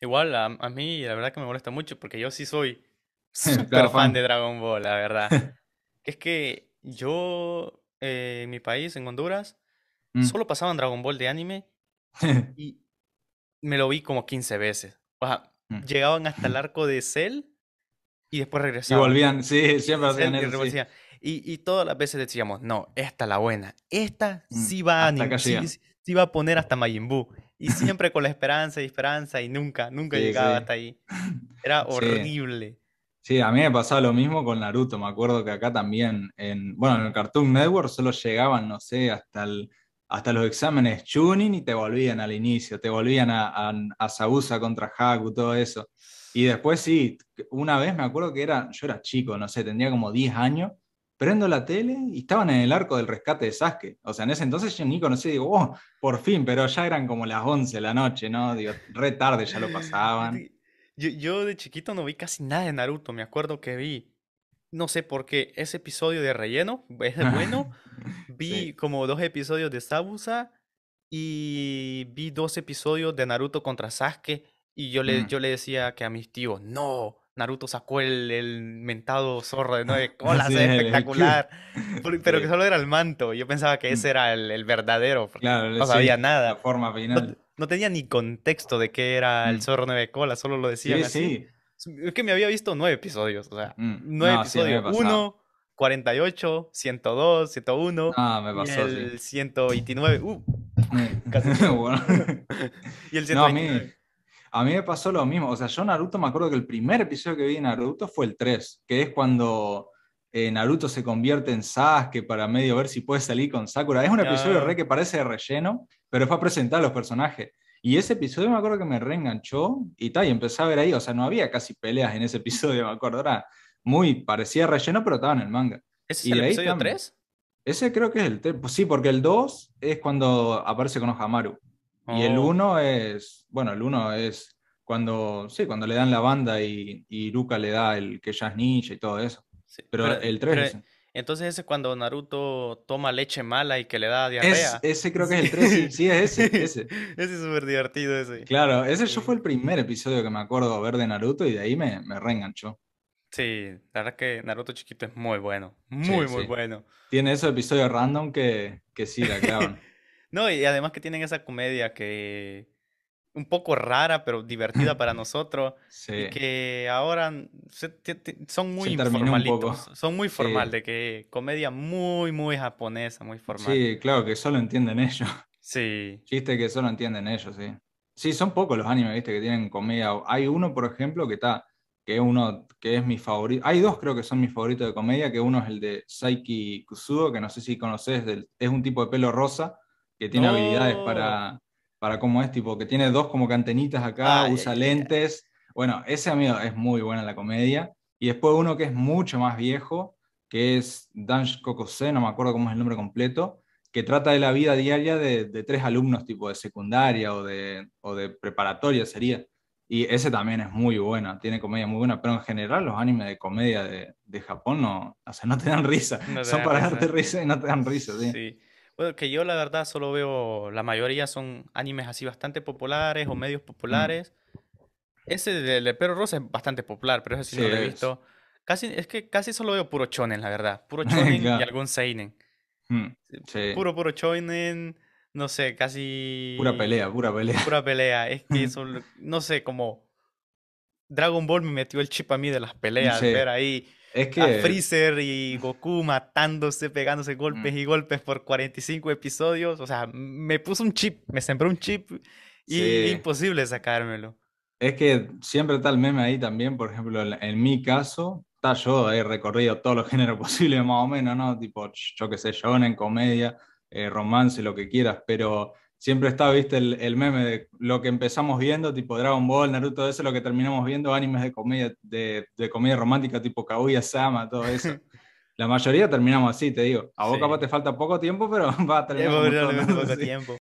Igual a, mí la verdad que me molesta mucho porque yo sí soy super fan de Dragon Ball, la verdad. es que yo eh, en mi país, en Honduras, mm. solo pasaban Dragon Ball de anime y me lo vi como 15 veces. O sea, mm. llegaban hasta el arco de Cell y después regresaban. Y volvían, sí, siempre hacían eso. Y, y, todas las veces decíamos, no, esta la buena, esta mm. sí va a, sí, sí va a poner hasta Majin Buu. Y siempre con la esperanza y esperanza y nunca, nunca llegaba hasta ahí. Era horrible. Sí. a mí me pasaba lo mismo con Naruto. Me acuerdo que acá también, en, bueno, en el Cartoon Network solo llegaban, no sé, hasta, hasta los exámenes Chunin y te volvían al inicio, te volvían a, a, contra Haku, todo eso. Y después sí, una vez me acuerdo que era, yo era chico, no sé, tenía como 10 años, prendo la tele y estaban en el arco del rescate de Sasuke. O sea, en ese entonces yo ni conocí, digo, oh, por fin, pero ya eran como las 11 de la noche, ¿no? Digo, re tarde ya lo pasaban. Yo, yo de chiquito no vi casi nada de Naruto, me acuerdo que vi, no sé por qué, ese episodio de relleno, es bueno, vi como dos episodios de Sabusa y vi dos episodios de Naruto contra Sasuke y yo le, mm. yo le decía que a mis tíos, no, Naruto sacó el, mentado zorro de nueve colas, ¿eh? espectacular. Pero que solo era el manto. Yo pensaba que ese era el, verdadero. no sabía nada. No, tenía ni contexto de qué era el mm. zorro nueve colas, solo lo decían así. Es que me había visto nueve episodios. O sea, mm. nueve episodios. Uno. 48, 102, 101. Ah, me pasó. Y el ciento 129. Uh, casi. y el ciento veintinueve a mí me pasó lo mismo. O sea, yo Naruto me acuerdo que el primer episodio que vi de Naruto fue el 3, que es cuando eh, Naruto se convierte en Sasuke para medio ver si puede salir con Sakura. Es un episodio re que parece relleno, pero fue a presentar a los personajes. Y ese episodio me acuerdo que me reenganchó y tal, y empecé a ver ahí. O sea, no había casi peleas en ese episodio, me acuerdo. Era muy, parecía relleno, pero estaba en el manga. ¿Ese es y el episodio 3? Ese creo que es el 3. Pues sí, porque el 2 es cuando aparece con Ojamaru. Y el oh. uno es, bueno, el uno es cuando, sí, cuando le dan la banda y, y Ruka le da el que ya es ninja y todo eso. pero, el 3 Entonces ese cuando Naruto toma leche mala y que le da diarrea. ese creo que es el 3, sí, es ese. Ese, ese es súper divertido ese. Claro, ese yo fue el primer episodio que me acuerdo ver de Naruto y de ahí me, me reenganchó. Sí, la verdad que Naruto chiquito es muy bueno, muy, muy bueno. Tiene esos episodios random que, que sí la clavan. No, y además que tienen esa comedia que un poco rara, pero divertida para nosotros. Y que ahora son muy formalitos. Son muy formal, de que comedia muy, muy japonesa, muy formal. Sí, claro, que solo entienden ellos. Sí. Chiste que solo entienden ellos, sí. Sí, son pocos los animes, viste, que tienen comedia. Hay uno, por ejemplo, que está, que es uno, que es mi favorito. Hay dos creo que son mis favoritos de comedia, que uno es el de Saiki Kusuo, que no sé si conoces, es un tipo de pelo rosa que tiene habilidades para, para cómo es, tipo, que tiene dos como cantenitas acá, usa lentes. Bueno, ese amigo es muy buena la comedia. Y después uno que es mucho más viejo, que es Dansh Kokose, no me acuerdo cómo es el nombre completo, que trata de la vida diaria de, tres alumnos, tipo de secundaria o de, de preparatoria sería. Y ese también es muy bueno, tiene comedia muy buena, pero en general los animes de comedia de, de Japón no, o sea, no te dan risa. Son para darte risa y no te dan risa. sí. Bueno, que yo la verdad solo veo, la mayoría son animes así bastante populares o medios mm. populares. Ese de, Perro Rosa es bastante popular, pero ese sí, lo he visto. Es. Casi, es que casi solo veo puro chonen, la verdad. Puro chonen y algún seinen. Mm, puro, puro chonen, no sé, casi... Pura pelea, pura pelea. Pura pelea, es que son no sé, como... Dragon Ball me metió el chip a mí de las peleas, ver ahí es que... A Freezer y Goku matándose, pegándose golpes mm. y golpes por 45 episodios. O sea, me puso un chip, me sembró un chip y imposible sacármelo. Es que siempre está el meme ahí también, por ejemplo, en mi caso, está yo, he recorrido todos los géneros posibles más o menos, ¿no? Tipo, yo qué sé, en comedia, eh, romance, lo que quieras, pero siempre está, viste, el, meme de lo que empezamos viendo, tipo Dragon Ball, Naruto, eso, lo que terminamos viendo, animes de comedia, de, de comedia romántica, tipo Kaguya Sama, todo eso. La mayoría terminamos así, te digo. A vos capaz te falta poco tiempo, pero va a terminar. Poco tiempo.